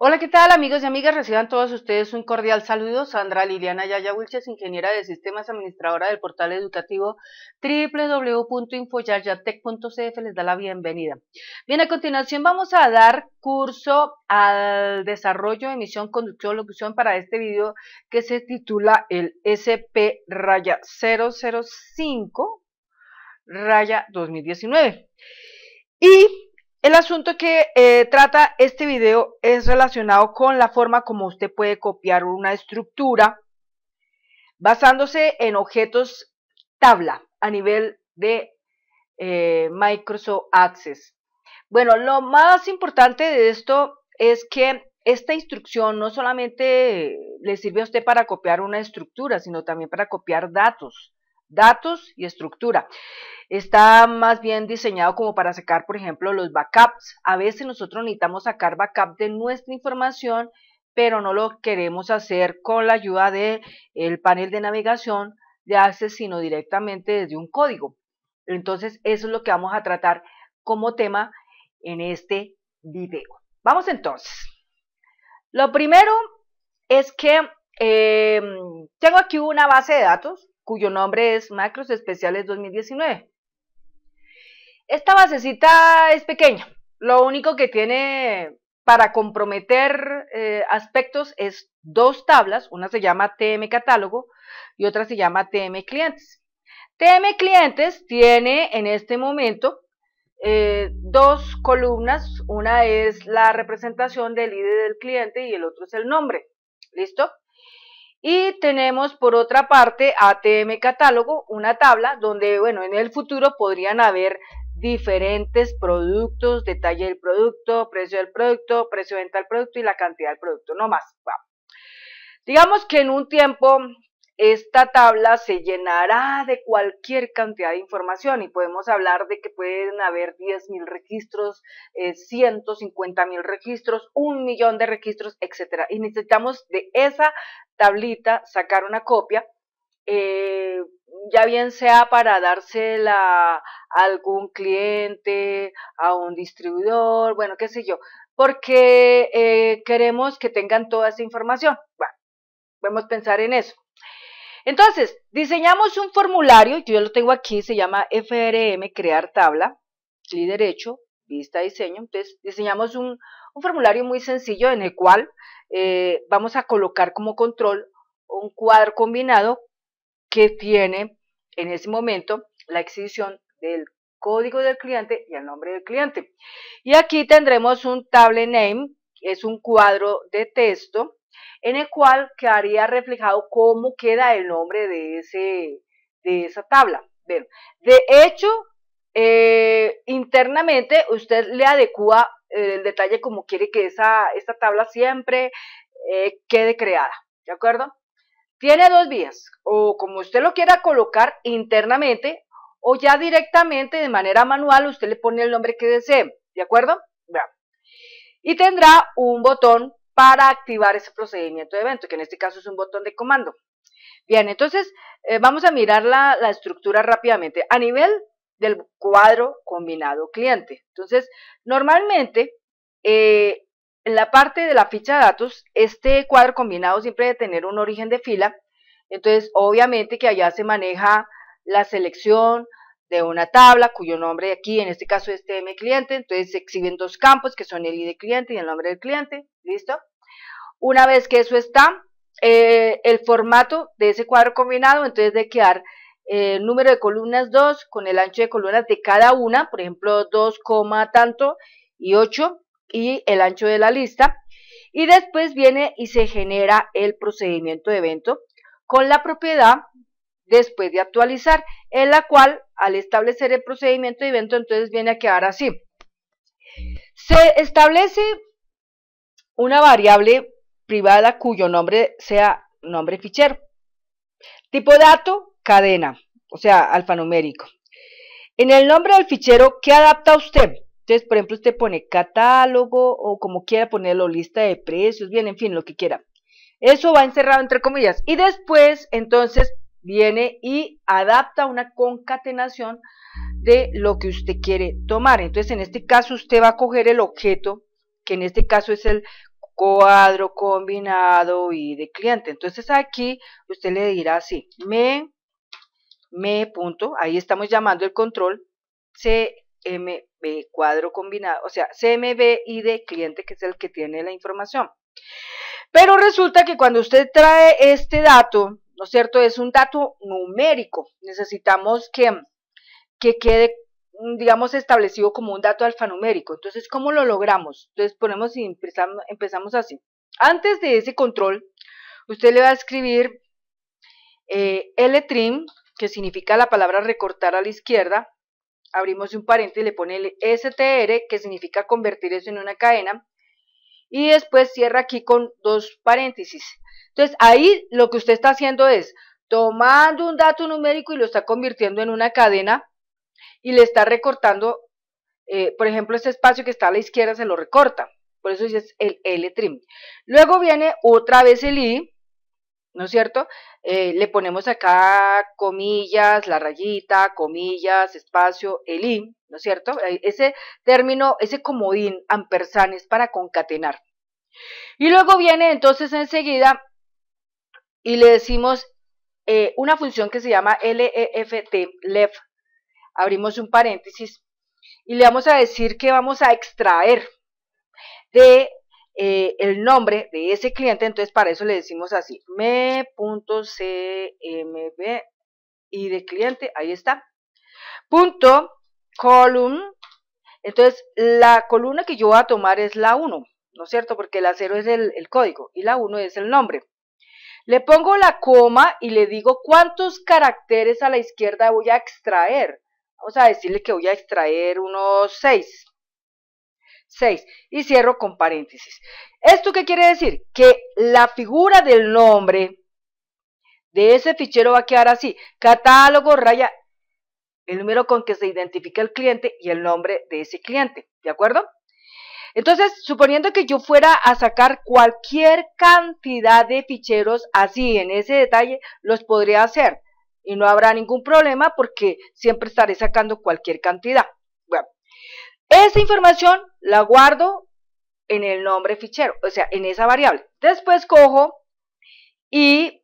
Hola, ¿qué tal amigos y amigas? Reciban todos ustedes un cordial saludo. Sandra Liliana Yaya Wilches, ingeniera de sistemas, administradora del portal educativo www.infoyayatec.cf les da la bienvenida. Bien, a continuación vamos a dar curso al desarrollo, de emisión, conducción, locución para este video que se titula el SP raya 005 raya 2019. Y el asunto que eh, trata este video es relacionado con la forma como usted puede copiar una estructura basándose en objetos tabla a nivel de eh, Microsoft Access. Bueno, lo más importante de esto es que esta instrucción no solamente le sirve a usted para copiar una estructura, sino también para copiar datos datos y estructura. Está más bien diseñado como para sacar, por ejemplo, los backups. A veces nosotros necesitamos sacar backup de nuestra información, pero no lo queremos hacer con la ayuda del el panel de navegación de Access, sino directamente desde un código. Entonces, eso es lo que vamos a tratar como tema en este video. Vamos entonces. Lo primero es que eh, tengo aquí una base de datos cuyo nombre es Macros Especiales 2019. Esta basecita es pequeña, lo único que tiene para comprometer eh, aspectos es dos tablas, una se llama TM Catálogo y otra se llama TM Clientes. TM Clientes tiene en este momento eh, dos columnas, una es la representación del ID del cliente y el otro es el nombre, ¿listo? Y tenemos por otra parte ATM catálogo, una tabla donde, bueno, en el futuro podrían haber diferentes productos, detalle del producto, precio del producto, precio de venta del producto y la cantidad del producto, no más. Digamos que en un tiempo esta tabla se llenará de cualquier cantidad de información y podemos hablar de que pueden haber 10.000 registros, eh, 150.000 registros, un millón de registros, etc. Y necesitamos de esa tablita sacar una copia, eh, ya bien sea para dársela a algún cliente, a un distribuidor, bueno, qué sé yo, porque eh, queremos que tengan toda esa información. Bueno, podemos pensar en eso. Entonces, diseñamos un formulario, yo lo tengo aquí, se llama FRM, crear tabla, clic derecho, vista, diseño. Entonces, diseñamos un, formulario muy sencillo en el cual eh, vamos a colocar como control un cuadro combinado que tiene en ese momento la exhibición del código del cliente y el nombre del cliente. Y aquí tendremos un table name, es un cuadro de texto en el cual quedaría reflejado cómo queda el nombre de, ese, de esa tabla. de hecho, eh, internamente usted le adecua eh, el detalle como quiere que esa, esta tabla siempre eh, quede creada, ¿de acuerdo? Tiene dos vías, o como usted lo quiera colocar internamente, o ya directamente de manera manual usted le pone el nombre que desee, ¿de acuerdo? Y tendrá un botón para activar ese procedimiento de evento, que en este caso es un botón de comando. Bien, entonces eh, vamos a mirar la, estructura rápidamente a nivel del cuadro combinado cliente. Entonces, normalmente eh, en la parte de la ficha de datos, este cuadro combinado siempre debe tener un origen de fila. Entonces, obviamente que allá se maneja la selección de una tabla cuyo nombre aquí, en este caso es TM cliente. Entonces, se exhiben dos campos que son el ID cliente y el nombre del cliente. ¿Listo? Una vez que eso está, eh, el formato de ese cuadro combinado, entonces de quedar eh, el número de columnas 2 con el ancho de columnas de cada una, por ejemplo 2, tanto y 8 y el ancho de la lista. Y después viene y se genera el procedimiento de evento con la propiedad después de actualizar, en la cual al establecer el procedimiento de evento entonces viene a quedar así. Se establece una variable privada cuyo nombre sea nombre fichero. Tipo dato, cadena, o sea, alfanumérico. En el nombre del fichero, ¿qué adapta usted? Entonces, por ejemplo, usted pone catálogo o como quiera ponerlo, lista de precios, bien, en fin, lo que quiera. Eso va encerrado entre comillas. Y después, entonces, viene y adapta una concatenación de lo que usted quiere tomar. Entonces, en este caso, usted va a coger el objeto, que en este caso es el cuadro combinado y de cliente. Entonces aquí usted le dirá así, me, me punto, ahí estamos llamando el control CMB cuadro combinado, o sea, CMB y de cliente que es el que tiene la información. Pero resulta que cuando usted trae este dato, ¿no es cierto? Es un dato numérico. Necesitamos que, que quede digamos, establecido como un dato alfanumérico. Entonces, ¿cómo lo logramos? Entonces, ponemos y empezamos, así. Antes de ese control, usted le va a escribir eh, l LTrim, que significa la palabra recortar a la izquierda. Abrimos un paréntesis y le pone el STR, que significa convertir eso en una cadena. Y después cierra aquí con dos paréntesis. Entonces, ahí lo que usted está haciendo es tomando un dato numérico y lo está convirtiendo en una cadena y le está recortando, eh, por ejemplo, este espacio que está a la izquierda se lo recorta. Por eso es el L trim. Luego viene otra vez el I, ¿no es cierto? Eh, le ponemos acá comillas, la rayita, comillas, espacio, el I, ¿no es cierto? Eh, ese término, ese comodín, ampersand, es para concatenar. Y luego viene entonces enseguida y le decimos una función que se llama e LEFT, left abrimos un paréntesis, y le vamos a decir que vamos a extraer de eh, el nombre de ese cliente, entonces para eso le decimos así, me.cmb y de cliente, ahí está, punto column, entonces la columna que yo voy a tomar es la 1, ¿no es cierto? Porque la 0 es el, el código y la 1 es el nombre. Le pongo la coma y le digo cuántos caracteres a la izquierda voy a extraer. Vamos a decirle que voy a extraer unos 6. 6. Y cierro con paréntesis. ¿Esto qué quiere decir? Que la figura del nombre de ese fichero va a quedar así. Catálogo raya el número con que se identifica el cliente y el nombre de ese cliente. ¿De acuerdo? Entonces, suponiendo que yo fuera a sacar cualquier cantidad de ficheros así, en ese detalle, los podría hacer y no habrá ningún problema porque siempre estaré sacando cualquier cantidad. Bueno, esa información la guardo en el nombre fichero, o sea, en esa variable. Después cojo y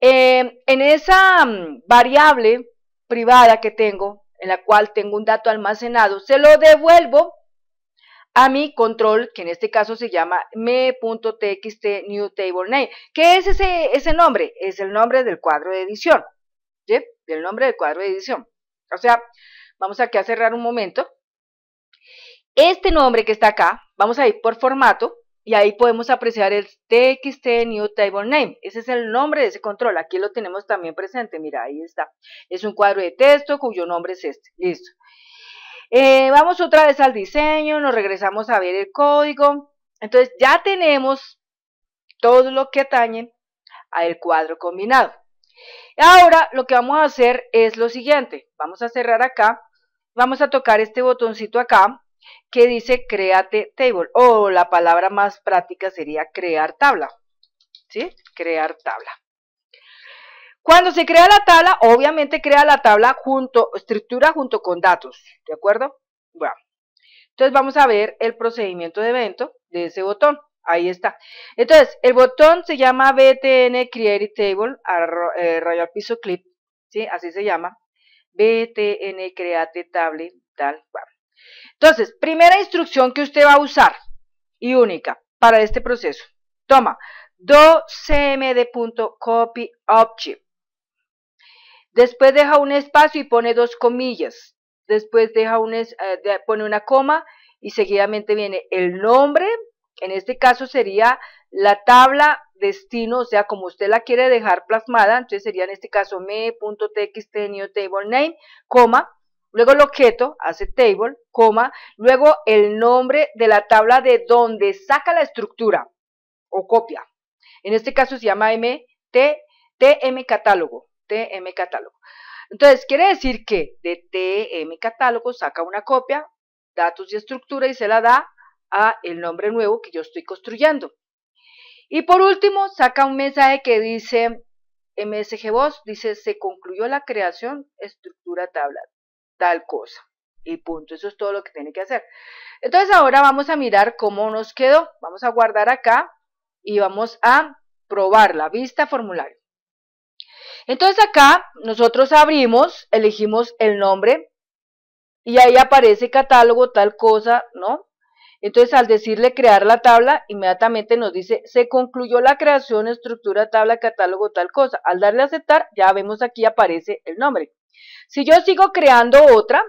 eh, en esa mm, variable privada que tengo, en la cual tengo un dato almacenado, se lo devuelvo a mi control, que en este caso se llama me.txt new table name. ¿Qué es ese, ese nombre? Es el nombre del cuadro de edición. Del nombre del cuadro de edición. O sea, vamos aquí a cerrar un momento. Este nombre que está acá, vamos a ir por formato y ahí podemos apreciar el TXT New Table Name. Ese es el nombre de ese control. Aquí lo tenemos también presente. Mira, ahí está. Es un cuadro de texto cuyo nombre es este. Listo. Eh, vamos otra vez al diseño, nos regresamos a ver el código. Entonces ya tenemos todo lo que atañe al cuadro combinado. Ahora lo que vamos a hacer es lo siguiente, vamos a cerrar acá, vamos a tocar este botoncito acá que dice Créate Table, o la palabra más práctica sería crear tabla, ¿sí? Crear tabla. Cuando se crea la tabla, obviamente crea la tabla junto, estructura junto con datos, ¿de acuerdo? Bueno, entonces vamos a ver el procedimiento de evento de ese botón ahí está. Entonces, el botón se llama BTN Create Table, eh, piso clip, ¿sí? Así se llama. BTN Create Table, tal cual. Entonces, primera instrucción que usted va a usar y única para este proceso. Toma, do Después deja un espacio y pone dos comillas. Después deja un, eh, pone una coma y seguidamente viene el nombre en este caso sería la tabla destino, o sea, como usted la quiere dejar plasmada, entonces sería en este caso me.txt new table name, coma, luego el objeto hace table, coma, luego el nombre de la tabla de donde saca la estructura o copia. En este caso se llama mt, tm catálogo, tm catálogo. Entonces, quiere decir que de tm catálogo saca una copia, datos y estructura y se la da a el nombre nuevo que yo estoy construyendo. Y por último, saca un mensaje que dice MSG voz dice, se concluyó la creación, estructura tabla, tal cosa. Y punto, eso es todo lo que tiene que hacer. Entonces ahora vamos a mirar cómo nos quedó. Vamos a guardar acá y vamos a probar la vista formulario. Entonces acá nosotros abrimos, elegimos el nombre y ahí aparece catálogo, tal cosa, ¿no? Entonces, al decirle crear la tabla, inmediatamente nos dice, se concluyó la creación, estructura, tabla, catálogo, tal cosa. Al darle aceptar, ya vemos aquí aparece el nombre. Si yo sigo creando otra,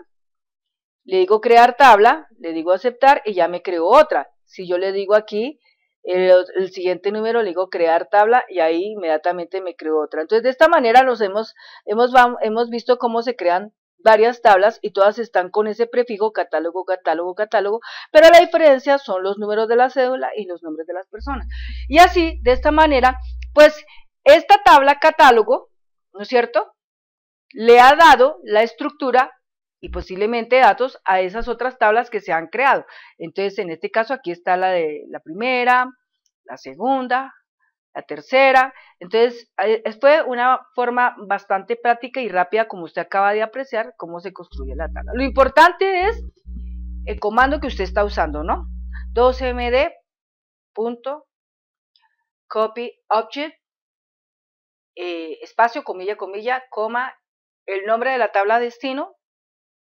le digo crear tabla, le digo aceptar y ya me creo otra. Si yo le digo aquí, el, siguiente número le digo crear tabla y ahí inmediatamente me creo otra. Entonces de esta manera nos hemos, hemos, hemos visto cómo se crean varias tablas y todas están con ese prefijo catálogo, catálogo, catálogo, pero la diferencia son los números de la cédula y los nombres de las personas. Y así, de esta manera, pues esta tabla catálogo, ¿no es cierto? Le ha dado la estructura y posiblemente datos a esas otras tablas que se han creado. Entonces, en este caso, aquí está la de la primera, la segunda, la tercera. Entonces, eh, fue una forma bastante práctica y rápida, como usted acaba de apreciar, cómo se construye la tabla. Lo importante es el comando que usted está usando, ¿no? 2md copy object eh, espacio comilla comilla coma el nombre de la tabla destino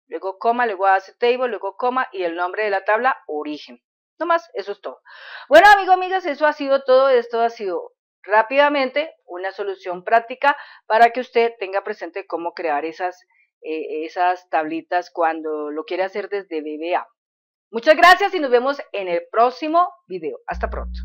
luego coma luego hace table luego coma y el nombre de la tabla origen no más eso es todo bueno amigos amigas eso ha sido todo esto ha sido rápidamente una solución práctica para que usted tenga presente cómo crear esas, eh, esas tablitas cuando lo quiere hacer desde BBA. Muchas gracias y nos vemos en el próximo video. Hasta pronto.